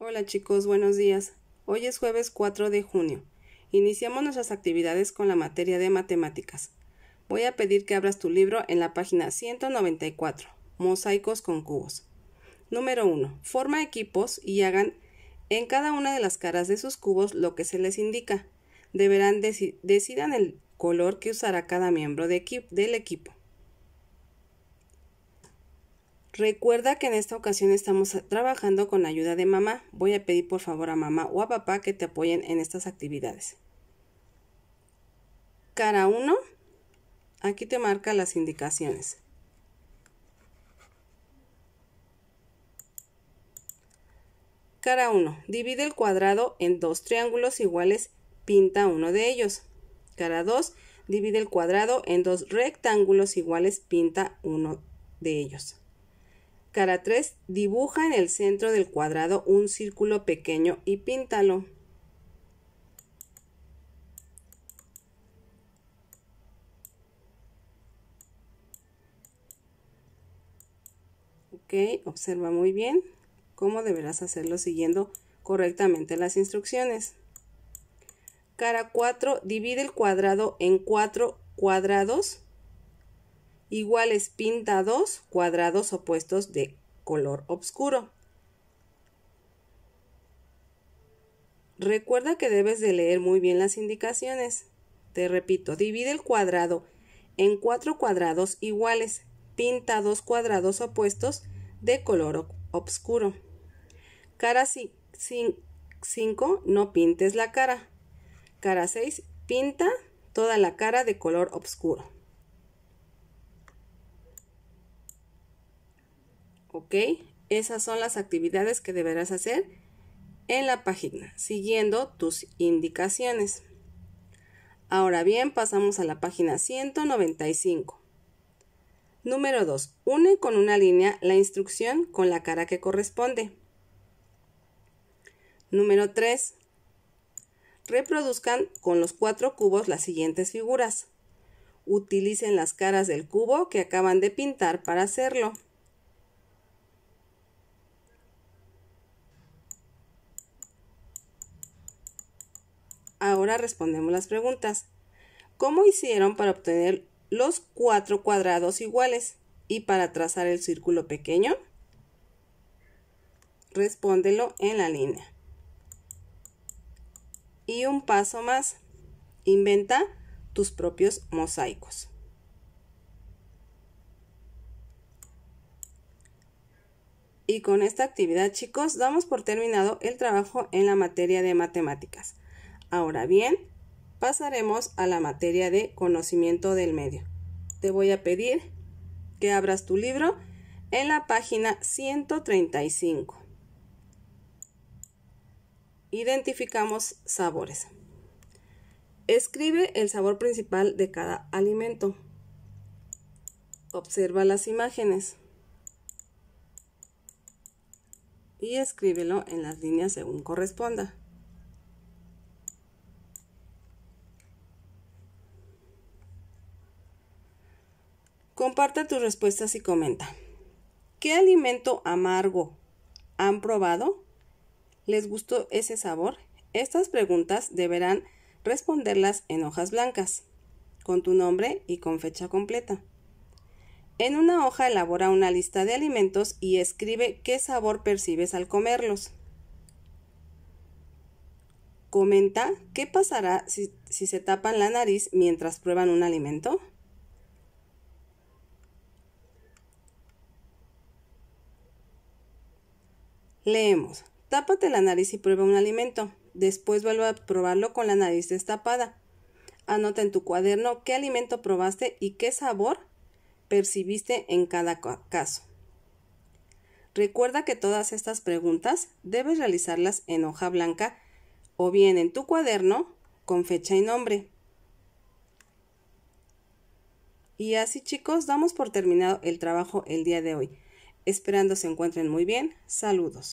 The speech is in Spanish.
Hola chicos, buenos días. Hoy es jueves 4 de junio. Iniciamos nuestras actividades con la materia de matemáticas. Voy a pedir que abras tu libro en la página 194, Mosaicos con cubos. Número 1. Forma equipos y hagan en cada una de las caras de sus cubos lo que se les indica. Deberán decidir decidan el color que usará cada miembro del equipo. Recuerda que en esta ocasión estamos trabajando con ayuda de mamá. Voy a pedir por favor a mamá o a papá que te apoyen en estas actividades. Cara 1. Aquí te marca las indicaciones. Cara 1. Divide el cuadrado en dos triángulos iguales, pinta uno de ellos. Cara 2. Divide el cuadrado en dos rectángulos iguales, pinta uno de ellos. Cara 3. Dibuja en el centro del cuadrado un círculo pequeño y píntalo. Ok, observa muy bien cómo deberás hacerlo siguiendo correctamente las instrucciones. Cara 4. Divide el cuadrado en 4 cuadrados iguales pinta dos cuadrados opuestos de color oscuro. Recuerda que debes de leer muy bien las indicaciones. Te repito, divide el cuadrado en cuatro cuadrados iguales, pinta dos cuadrados opuestos de color oscuro. Cara 5, no pintes la cara. Cara 6, pinta toda la cara de color oscuro. ¿ok? Esas son las actividades que deberás hacer en la página, siguiendo tus indicaciones. Ahora bien, pasamos a la página 195. Número 2. Une con una línea la instrucción con la cara que corresponde. Número 3. Reproduzcan con los cuatro cubos las siguientes figuras. Utilicen las caras del cubo que acaban de pintar para hacerlo. Ahora respondemos las preguntas. ¿Cómo hicieron para obtener los cuatro cuadrados iguales y para trazar el círculo pequeño? Respóndelo en la línea. Y un paso más. Inventa tus propios mosaicos. Y con esta actividad, chicos, damos por terminado el trabajo en la materia de matemáticas. Ahora bien, pasaremos a la materia de conocimiento del medio. Te voy a pedir que abras tu libro en la página 135. Identificamos sabores. Escribe el sabor principal de cada alimento. Observa las imágenes. Y escríbelo en las líneas según corresponda. Comparte tus respuestas y comenta. ¿Qué alimento amargo han probado? ¿Les gustó ese sabor? Estas preguntas deberán responderlas en hojas blancas, con tu nombre y con fecha completa. En una hoja elabora una lista de alimentos y escribe qué sabor percibes al comerlos. Comenta qué pasará si, si se tapan la nariz mientras prueban un alimento. Leemos. Tápate la nariz y prueba un alimento. Después vuelve a probarlo con la nariz destapada. Anota en tu cuaderno qué alimento probaste y qué sabor percibiste en cada caso. Recuerda que todas estas preguntas debes realizarlas en hoja blanca o bien en tu cuaderno con fecha y nombre. Y así chicos, damos por terminado el trabajo el día de hoy. Esperando se encuentren muy bien. Saludos.